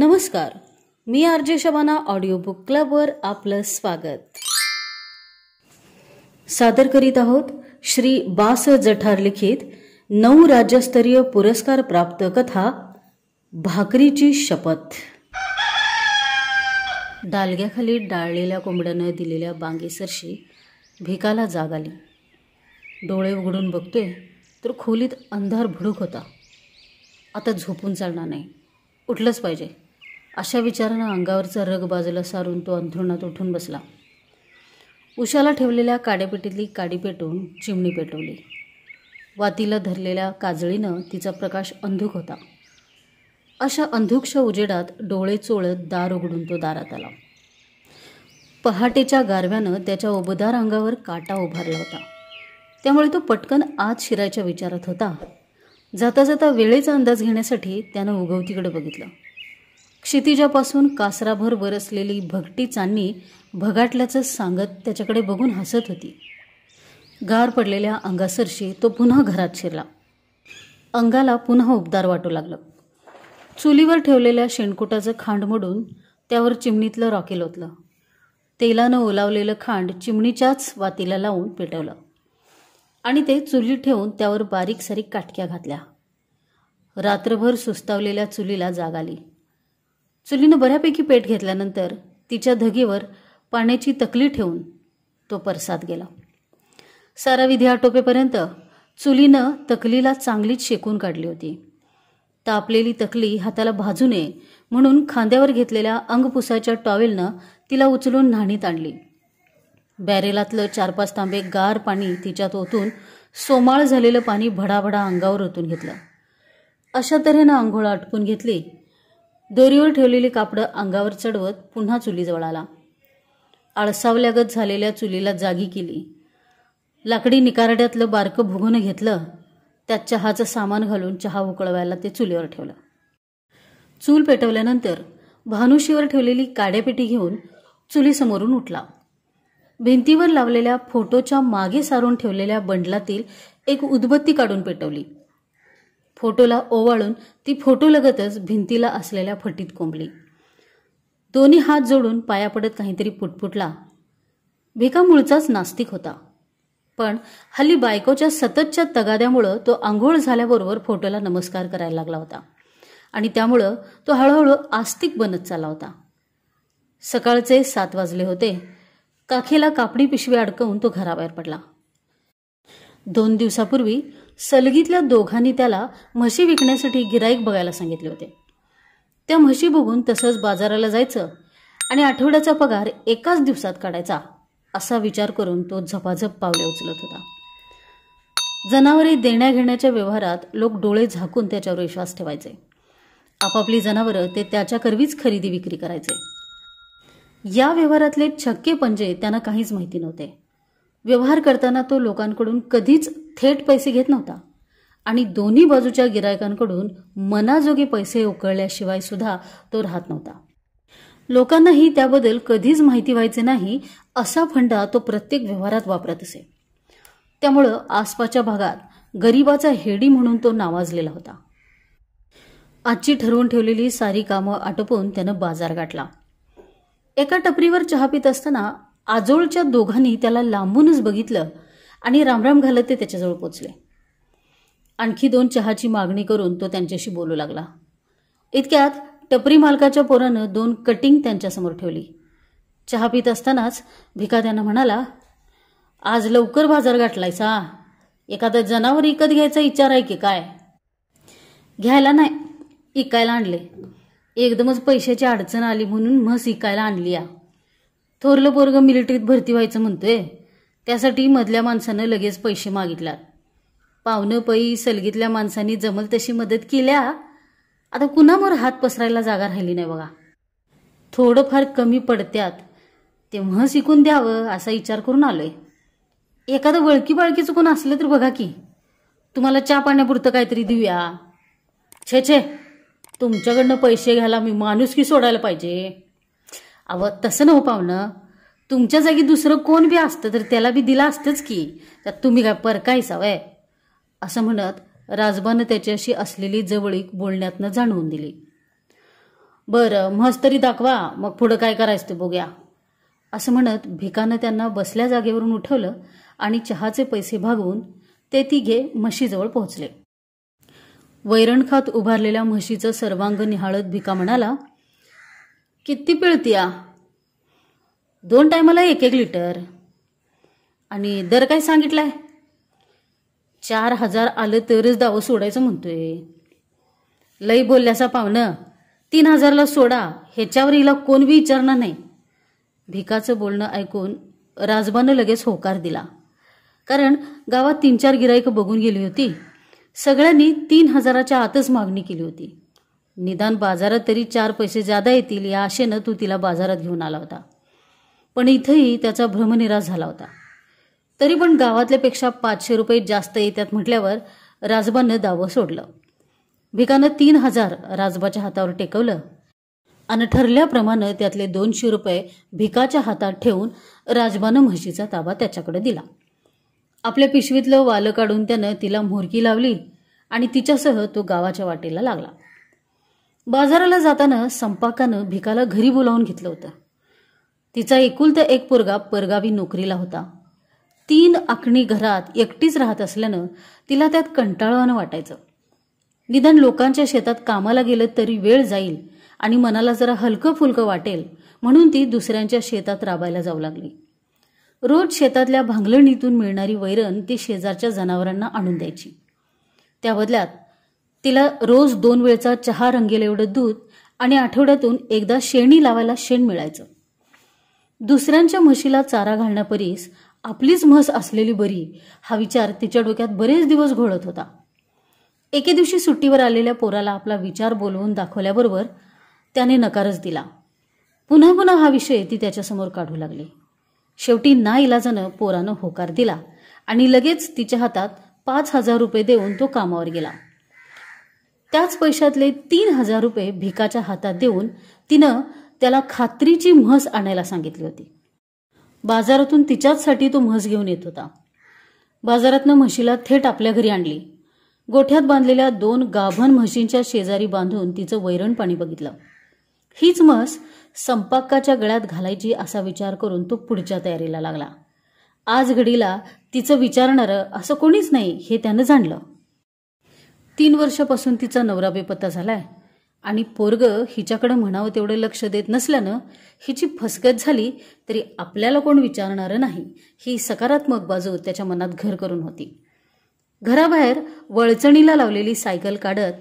नमस्कार मी R J Shabana audio book क्लबवर आपलं स्वागत सादर करीत आहोत श्री बास जठार लिखित नऊ राज्यस्तरीय पुरस्कार प्राप्त कथा भाकरीची शपथ डालग्याखाली डाळलेल्या कोंबड्यानं दिलेल्या बांगेसरशी भिकाला जाग आली डोळे उघडून बघतोय तर खोलीत अंधार भुडूक होता आता झोपून चालणार नाही उठलंच पाहिजे अशा विचारानं अंगावरचा रग बाजूला सारून तो अंथरुणात उठून बसला उशाला ठेवलेल्या काड्यापेटीतली काडी पेटून चिमणी पेटवली वातीला धरलेल्या काजळीनं तिचा प्रकाश अंधुक होता अशा अंधुक्ष उजेडात डोळे चोळत दार उघडून तो दारात आला पहाटेच्या गारव्यानं त्याच्या उबदार अंगावर काटा उभारला होता त्यामुळे तो पटकन आत शिरायच्या विचारात होता जाता जाता वेळेचा अंदाज घेण्यासाठी त्यानं उगवतीकडे बघितलं क्षितिजापासून कासराभर बरसलेली भगटी चांदणी भगाटल्याचं सांगत त्याच्याकडे बघून हसत होती गार पडलेल्या अंगासरशी तो पुन्हा घरात शिरला अंगाला पुन्हा उबदार वाटू लागलं चुलीवर ठेवलेल्या शेणकुटाचं खांड मोडून त्यावर चिमणीतलं रॉकेल ओतलं तेलानं ओलावलेलं खांड चिमणीच्याच वातीला लावून पेटवलं आणि ते चुलीत ठेवून त्यावर बारीक सारीक काटक्या घातल्या रात्रभर सुस्तावलेल्या चुलीला जाग आली चुलीनं बऱ्यापैकी पेट घेतल्यानंतर तिच्या धगेवर पाण्याची तकली ठेवून तो परसात गेला सारा विधी आटोपेपर्यंत चुलीनं तकलीला चांगलीच शेकून काढली होती तापलेली तकली हाताला भाजू नये म्हणून खांद्यावर घेतलेल्या अंगपुसाच्या टॉवेलनं तिला उचलून न्हाणीत आणली बॅरेलातलं चार पाच तांबे गार पाणी तिच्यात ओतून सोमाळ झालेलं पाणी भडाभडा अंगावर ओतून घेतलं अशा तऱ्हेनं आंघोळ आटपून घेतली दोरीवर ठेवलेली कापडं अंगावर चढवत पुन्हा चुलीजवळ आला आळसावल्यागत झालेल्या चुलीला जागी केली लाकडी निकारड्यातलं बारकं भुगून घेतलं त्यात चहाचं सामान घालून चहा उकळवायला ते चुलीवर ठेवलं चूल पेटवल्यानंतर भानुशीवर ठेवलेली काड्यापेटी घेऊन चुलीसमोरून उठला भिंतीवर लावलेल्या फोटोच्या मागे सारून ठेवलेल्या बंडलातील एक उदबत्ती काढून पेटवली फोटोला ओवाळून ती फोटो लगतच भिंतीला असलेल्या फटीत कोंबली दोन्ही हात जोडून पाया पडत काहीतरी पुटपुटला भिका मूळचाच नास्तिक होता पण हल्ली बायकोच्या सततच्या तगाद्यामुळं तो आंघोळ झाल्याबरोबर फोटोला नमस्कार करायला लागला होता आणि त्यामुळं तो हळूहळू आस्तिक बनत चालला होता सकाळचे सात वाजले होते काखेला कापडी पिशवी अडकवून तो घराबाहेर पडला दोन दिवसापूर्वी सलगीतल्या दोघांनी त्याला म्हशी विकण्यासाठी गिराईक बघायला सांगितले होते त्या म्हशी बघून तसंच बाजाराला जायचं आणि आठवड्याचा पगार एकाच दिवसात काढायचा असा विचार करून तो झपाझप पावले उचलत होता जनावरे देण्या घेण्याच्या व्यवहारात लोक डोळे झाकून त्याच्यावर विश्वास ठेवायचे आपापली जनावरं ते त्याच्याकरवीच खरेदी विक्री करायचे या व्यवहारातले छक्के पंजे त्यांना काहीच माहिती नव्हते व्यवहार करताना तो लोकांकडून कधीच थेट पैसे घेत नव्हता आणि दोन्ही बाजूच्या गिरायकांकडून मनाजोगे पैसे उकळल्याशिवाय सुद्धा तो राहत नव्हता लोकांनाही त्याबद्दल कधीच माहिती व्हायचे नाही असा फंडा तो प्रत्येक व्यवहारात वापरत असे त्यामुळं आसपासच्या भागात गरिबाचा हेडी म्हणून तो नावाजलेला होता आजची ठरवून ठेवलेली सारी कामं आटोपून त्यानं बाजार गाठला एका टपरीवर चहा पित असताना आजोळच्या दोघांनी त्याला लांबूनच बघितलं आणि रामराम घालत ते त्याच्याजवळ पोचले आणखी दोन चहाची मागणी करून तो त्यांच्याशी बोलू लागला इतक्यात टपरी मालकाच्या पोरानं दोन कटिंग त्यांच्यासमोर ठेवली चहा पित असतानाच भिका त्यानं म्हणाला आज लवकर बाजार गाठलायसा एखादा जनावर इकत घ्यायचा विचार आहे की काय घ्यायला नाही इकायला आणले एकदमच पैशाची अडचण आली म्हणून म्हस इकायला आणली या थोरलं पोरगं मिलिटरीत भरती व्हायचं म्हणतोय त्यासाठी मधल्या माणसानं लगेच पैसे मागितलात पाहुणं पै सलगीतल्या माणसांनी जमल तशी मदत केल्या आता कुणावर हात पसरायला जागा राहिली नाही बघा थोडंफार कमी पडत्यात तेव्हा शिकून द्यावं असा विचार करून आलोय एखादं वळकी बाळकीचं कोण असलं तर बघा की तुम्हाला चहा पाण्यापुरतं काहीतरी देऊया छे छे तुमच्याकडनं पैसे घ्यायला मी माणूस की सोडायला पाहिजे अव तसं नव्ह पाहुणं तुमच्या जागी दुसरं कोण बी असतं तर त्याला बी दिलं असतंच की त्यात तुम्ही काय परकायचा वय असं म्हणत राजबानं त्याच्याशी असलेली जवळीक बोलण्यातनं जाणवून दिली बरं म्हस तरी दाखवा मग पुढं काय करायचं ते बघूया असं म्हणत भिकानं त्यांना बसल्या जागेवरून उठवलं आणि चहाचे पैसे भागवून ते तिघे म्हशीजवळ पोहोचले वैरणखात उभारलेल्या म्हशीचं सर्वांग निहाळत भिका म्हणाला किती पिळतीया दोन टायमाला एक एक लिटर आणि दर काय सांगितलाय चार हजार आलं तरच दावं सोडायचं म्हणतोय लई बोलल्याचा पाहुणं तीन हजारला सोडा ह्याच्यावर हिला कोण बी विचारणार नाही भिकाचं बोलणं ऐकून राजबानं लगेच होकार दिला कारण गावात तीन चार गिराईक बघून गेली होती सगळ्यांनी तीन हजाराच्या आतच मागणी केली होती निदान बाजारात तरी चार पैसे जादा येतील या आशेनं तू तिला बाजारात घेऊन आला होता पण इथंही त्याचा भ्रमनिराश झाला होता तरी पण गावातल्यापेक्षा पाचशे रुपये जास्त येतात म्हटल्यावर राजबानं दावं सोडलं भिकानं तीन हजार राजबाच्या हातावर टेकवलं आणि ठरल्याप्रमाणे त्यातले दोनशे रुपये भिकाच्या हातात ठेवून राजबानं म्हशीचा ताबा त्याच्याकडे दिला आपल्या पिशवीतलं वालं काढून त्यानं तिला म्होरकी लावली आणि तिच्यासह तो गावाच्या वाटेला लागला बाजाराला जाताना संपाकानं भिकाला घरी बोलावून घेतलं होतं तिचा एकुलता एक पोरगा परगावी नोकरीला होता तीन आखणी घरात एकटीच राहत असल्यानं तिला त्यात कंटाळवानं वाटायचं निदान लोकांच्या शेतात कामाला गेलं तरी वेळ जाईल आणि मनाला जरा हलकं फुलकं वाटेल म्हणून ती दुसऱ्यांच्या शेतात राबायला जाऊ लागली रोज शेतातल्या भांगलणीतून मिळणारी वैरण ती शेजारच्या जनावरांना आणून द्यायची त्या बदल्यात तिला रोज दोन वेळचा चहा रंगेल एवढं दूध आणि आठवड्यातून एकदा शेणी लावायला शेण मिळायचं दुसऱ्यांच्या म्हशीला चारा घालण्यापरीस आपलीच म्हस असलेली बरी हा विचार तिच्या डोक्यात बरेच दिवस घोळत होता एके दिवशी सुट्टीवर आलेल्या पोराला आपला विचार बोलवून दाखवल्याबरोबर त्याने नकारच दिला पुन्हा पुन्हा हा विषय ती त्याच्यासमोर काढू लागली शेवटी ना इलाजानं पोरानं होकार दिला आणि लगेच तिच्या हातात पाच हजार रुपये देऊन तो कामावर गेला त्याच पैशातले तीन हजार रुपये भिकाच्या हातात देऊन तिनं त्याला खात्रीची म्हस आणायला सांगितली होती बाजारातून तिच्याचसाठी तो म्हस घेऊन येत होता बाजारातनं म्हशीला थेट आपल्या घरी आणली गोठ्यात बांधलेल्या दोन गाभण म्हशींच्या शेजारी बांधून तिचं वैरण पाणी बघितलं हीच म्हस संपाकाच्या गळ्यात घालायची असा विचार करून तो पुढच्या तयारीला लागला आज घडीला तिचं विचारणारं असं कोणीच नाही हे त्यानं जाणलं तीन वर्षापासून तिचा नवरा बेपत्ता झालाय आणि पोरग हिच्याकडे म्हणावं तेवढं लक्ष देत नसल्यानं हिची फसगत झाली तरी आपल्याला कोण विचारणार नाही ही सकारात्मक बाजू त्याच्या मनात घर करून होती घराबाहेर वळचणीला लावलेली सायकल काढत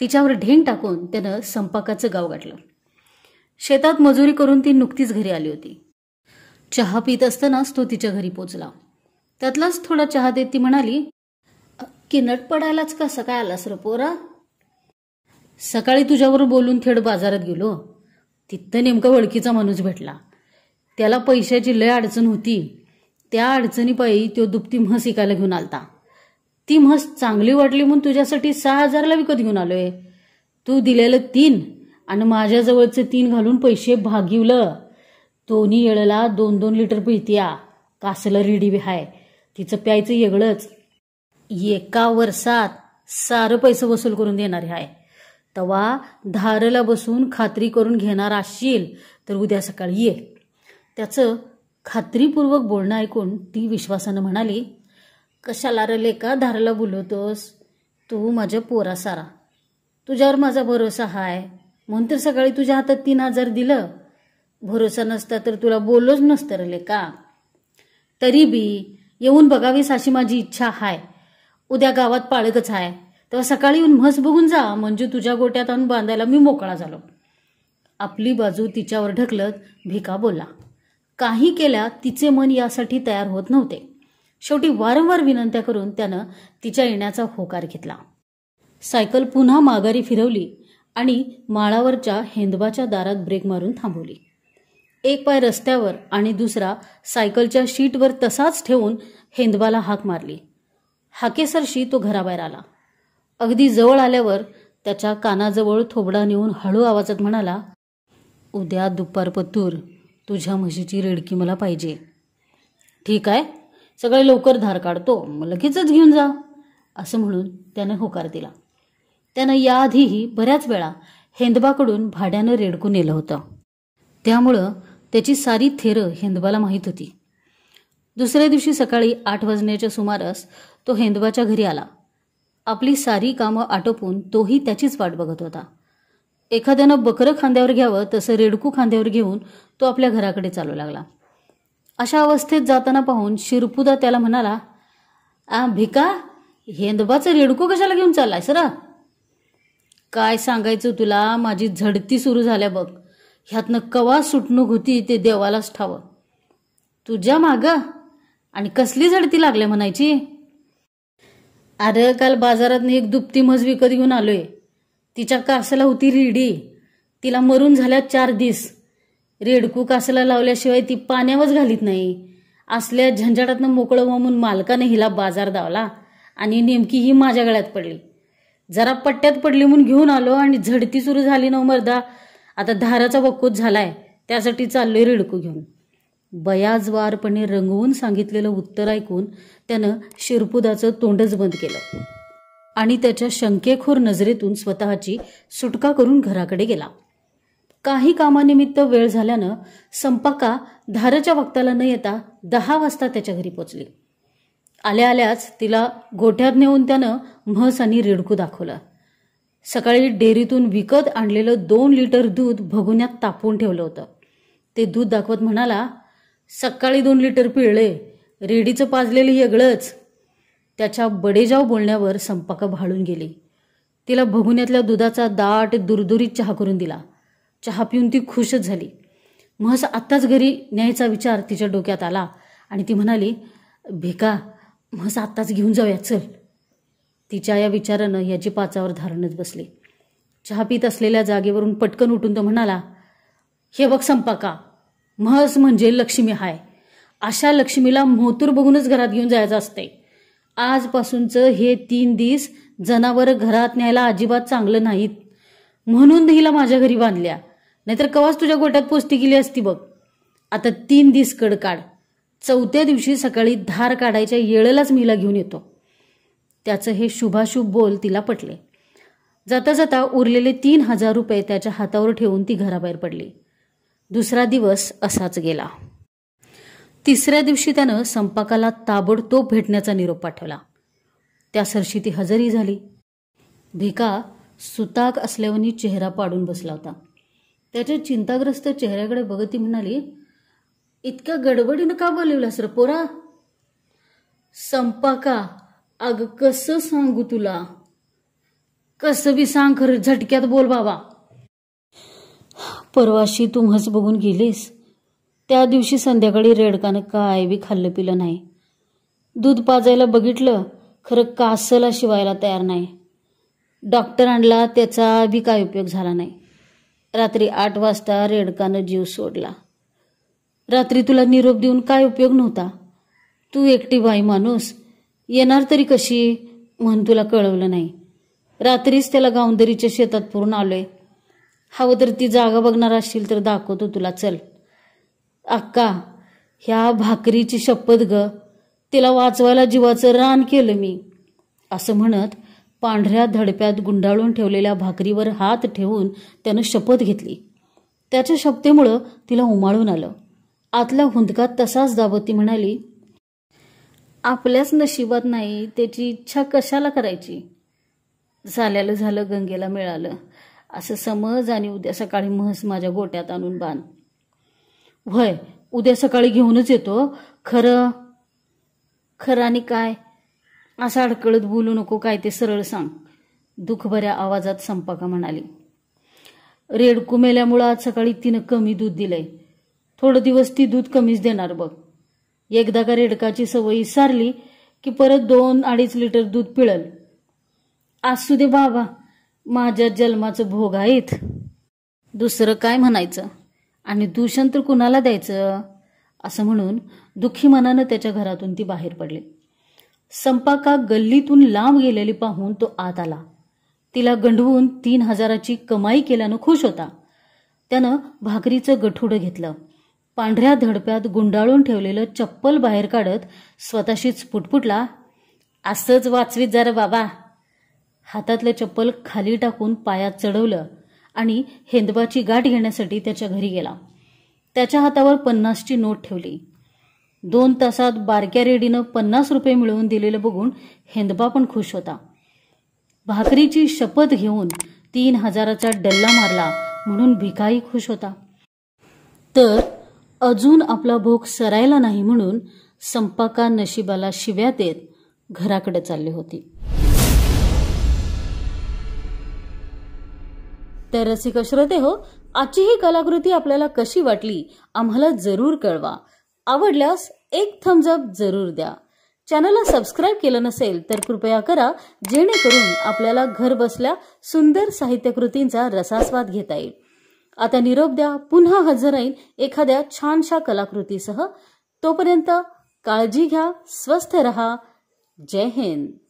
तिच्यावर ढेंग टाकून त्यानं संपाकाचं गाव गाठलं शेतात मजुरी करून ती नुकतीच घरी आली होती चहा पित असतानाच तो तिच्या घरी पोचला त्यातलाच थोडा चहा देत ती म्हणाली किनट पडायलाच कसं काय आलास र पोरा सकाळी तुझ्यावर बोलून थेट बाजारात गेलो तिथं नेमका ओळखीचा माणूस भेटला त्याला पैशाची लय अडचण होती त्या अडचणीपायी तो दुपती म्हस इकायला घेऊन आलता ती म्हस चांगली वाटली म्हणून तुझ्यासाठी सहा हजारला विकत घेऊन आलोय तू दिलेलं तीन आणि माझ्याजवळचे तीन घालून पैसे भागिवलं दोन्ही येळला दोन दोन लिटर पिळतीया कासलं रिडी बिहाय तिचं प्यायचं येगळंच एका वर्षात सारं पैसे वसूल करून देणारे आहे तवा धारला बसून खात्री करून घेणार असशील तर उद्या सकाळी ये त्याचं खात्रीपूर्वक बोलणं ऐकून ती विश्वासानं म्हणाली कशाला रले का धाराला बोलवतोस तू माझ्या पोरा सारा तुझ्यावर माझा भरोसा हाय म्हणून तर सकाळी तुझ्या हातात तीन हजार दिलं भरोसा नसता तर तुला बोललोच नसतं रले का तरी बी येऊन बघावीस अशी माझी इच्छा आहे उद्या गावात पाळकच आहे तेव्हा सकाळी येऊन म्हस बघून जा म्हणजे तुझ्या गोट्यात आणून बांधायला मी मोकळा झालो आपली बाजू तिच्यावर ढकलत भिका बोलला काही केल्या तिचे मन यासाठी तयार होत नव्हते शेवटी वारंवार विनंत्या करून त्यानं तिच्या येण्याचा होकार घेतला सायकल पुन्हा माघारी फिरवली आणि माळावरच्या हेंदबाच्या दारात ब्रेक मारून थांबवली एक पाय रस्त्यावर आणि दुसरा सायकलच्या शीटवर तसाच ठेवून हेंदबाला हाक मारली हाकेसरशी तो घराबाहेर आला अगदी जवळ आल्यावर त्याच्या कानाजवळ थोबडा नेऊन हळू आवाजात म्हणाला उद्या दुपारपतूर तुझ्या म्हशीची रेडकी मला पाहिजे ठीक आहे सगळे लवकर धार काढतो मग लगेचच घेऊन जा असं म्हणून त्याने होकार दिला त्यानं याआधीही बऱ्याच वेळा हेंदबाकडून भाड्यानं रेडकून नेलं होतं त्यामुळं त्याची सारी थेरं हेंदबाला माहीत होती दुसऱ्या दिवशी सकाळी आठ वाजण्याच्या सुमारास तो हेंदवाच्या घरी आला आपली सारी कामं आटोपून तोही त्याचीच वाट बघत होता एखाद्यानं बकरं खांद्यावर घ्यावं तसं रेडकू खांद्यावर घेऊन तो आपल्या घराकडे चालू लागला अशा अवस्थेत जाताना पाहून शिरपुदा त्याला म्हणाला आ भिका हेंदबाचं रेडकू कशाला घेऊन चाललाय सरा काय सांगायचं तुला माझी झडती सुरू झाल्या बघ ह्यातनं कवा सुटणूक होती ते देवालाच ठावं तुझ्या माग आणि कसली झडती लागल्या म्हणायची अरे काल बाजारात एक दुपती म्हज विकत घेऊन आलोय तिच्या कासाला होती रिडी तिला मरून झाल्या चार दिस रेडकू कासाला लावल्याशिवाय ती पाण्यावरच घालीत नाही असल्या झंझटातनं मोकळं वामून मालकानं हिला बाजार दावला आणि नेमकी ही माझ्या गळ्यात पडली जरा पट्ट्यात पडली म्हणून घेऊन आलो आणि झडती सुरू झाली मर्दा आता धाराचा बक्कूत झालाय त्यासाठी चाललोय रेडकू घेऊन बयाजवारपणे रंगवून सांगितलेलं उत्तर ऐकून त्यानं शिरपुदाचं तोंडच बंद केलं आणि त्याच्या शंकेखोर नजरेतून स्वतःची सुटका करून घराकडे गेला काही कामानिमित्त वेळ झाल्यानं संपाका धाराच्या वक्ताला न येता दहा वाजता त्याच्या घरी पोचली आल्या आल्याच तिला गोठ्यात नेऊन त्यानं म्हस आणि रेडकू दाखवलं सकाळी डेअरीतून विकत आणलेलं दोन लिटर दूध भगुन्यात तापून ठेवलं होतं ते दूध दाखवत म्हणाला सकाळी दोन लिटर पिळले रेडीचं पाजलेलं येगळंच त्याच्या बडेजाव बोलण्यावर संपाका भाळून गेली तिला भगुण्यातल्या दुधाचा दाट दुरदुरीत चहा करून दिला चहा पिऊन ती खुशच झाली म्हस आत्ताच घरी न्यायचा विचार तिच्या डोक्यात आला आणि ती म्हणाली भेका म्हस आत्ताच घेऊन जाऊया चल तिच्या या विचारानं याची पाचावर धारणच बसली चहा पित असलेल्या जागेवरून पटकन उठून तो म्हणाला हे बघ संपाका म्हस म्हणजे लक्ष्मी हाय अशा लक्ष्मीला मोतूर बघूनच घरात घेऊन जायचं असते आजपासूनचं हे तीन दिस जनावर घरात न्यायला अजिबात चांगलं नाहीत म्हणून हिला माझ्या घरी बांधल्या नाहीतर कवाच तुझ्या गोट्यात पोस्टी केली असती बघ आता तीन दिस कड काढ चौथ्या दिवशी सकाळी धार काढायच्या येळेलाच मीला घेऊन येतो त्याचं हे शुभाशुभ बोल तिला पटले जाता जाता उरलेले तीन हजार रुपये त्याच्या हातावर ठेवून ती घराबाहेर पडली दुसरा दिवस असाच गेला तिसऱ्या दिवशी त्यानं संपाकाला ताबडतोब भेटण्याचा निरोप पाठवला त्या सरशी ती हजरी झाली भिका सुताक असल्यावनी चेहरा पाडून बसला होता त्याच्या चिंताग्रस्त चेहऱ्याकडे बघत ती म्हणाली इतक्या गडबडीनं का बोलवलास र पोरा संपाका अग कसं सांगू तुला कसं बी सांग खरं झटक्यात बोल बाबा परवाशी तू म्हस बघून गेलीस त्या दिवशी संध्याकाळी रेडकानं काय बी खाल्लं पिलं नाही दूध पाजायला बघितलं खरं कासला शिवायला तयार नाही डॉक्टर आणला त्याचा बी काय उपयोग झाला नाही रात्री आठ वाजता रेडकानं जीव सोडला रात्री तुला निरोप देऊन काय उपयोग नव्हता तू एकटी बाई माणूस येणार तरी कशी म्हणून तुला कळवलं नाही रात्रीच त्याला गावंदरीच्या शेतात पुरून आलोय हवं तर ती जागा बघणार असशील तर दाखवतो तुला चल अक्का ह्या भाकरीची शपथ ग तिला वाचवायला जीवाचं रान केलं मी असं म्हणत पांढऱ्या धडप्यात गुंडाळून ठेवलेल्या भाकरीवर हात ठेवून त्यानं शपथ घेतली त्याच्या शपथेमुळं तिला उमाळून आलं आतल्या हुंदकात तसाच दाबत ती म्हणाली आपल्याच नशिबात नाही त्याची इच्छा कशाला करायची झाल्याला झालं गंगेला मिळालं असं समज आणि उद्या सकाळी म्हस माझ्या गोट्यात आणून बांध व्हय उद्या सकाळी घेऊनच येतो खरं खरं आणि काय असं अडकळत बोलू नको काय ते सरळ सांग दुखभऱ्या आवाजात संपाका म्हणाली रेडकू मेल्यामुळं आज सकाळी तिनं कमी दूध दिलंय थोडं दिवस ती दूध कमीच देणार बघ एकदा का रेडकाची सवय सारली की परत दोन अडीच लिटर दूध पिळल आज सुदे बाबा माझ्या जन्माचं भोग आहेत दुसरं काय म्हणायचं आणि दूषण तर कुणाला द्यायचं असं म्हणून दुःखी मनानं त्याच्या घरातून ती बाहेर पडली संपाका गल्लीतून लांब गेलेली पाहून तो आत आला तिला गंडवून तीन हजाराची कमाई केल्यानं खुश होता त्यानं भाकरीचं गठुडं घेतलं पांढऱ्या धडप्यात गुंडाळून ठेवलेलं चप्पल बाहेर काढत स्वतःशीच पुटपुटला असंच वाचवीत जरा बाबा हातातलं चप्पल खाली टाकून पायात चढवलं आणि हेंदबाची गाठ घेण्यासाठी त्याच्या घरी गेला त्याच्या हातावर पन्नासची नोट ठेवली दोन तासात बारक्या रेडीनं पन्नास रुपये मिळवून दिलेलं बघून हेंदबा पण खुश होता भाकरीची शपथ घेऊन तीन हजाराचा डल्ला मारला म्हणून भिकाही खुश होता तर अजून आपला भोग सरायला नाही म्हणून संपाका नशिबाला शिव्या देत घराकडे चालली होती तर रसिक श्रोते हो आजची ही कलाकृती आपल्याला कशी वाटली आम्हाला जरूर कळवा आवडल्यास एक अप जरूर द्या चॅनलला सबस्क्राईब केलं नसेल तर कृपया करा जेणेकरून आपल्याला घर बसल्या सुंदर साहित्यकृतींचा रसास्वाद घेता येईल आता निरोप द्या पुन्हा हजर राहील एखाद्या छानशा कलाकृतीसह तोपर्यंत काळजी घ्या स्वस्थ रहा जय हिंद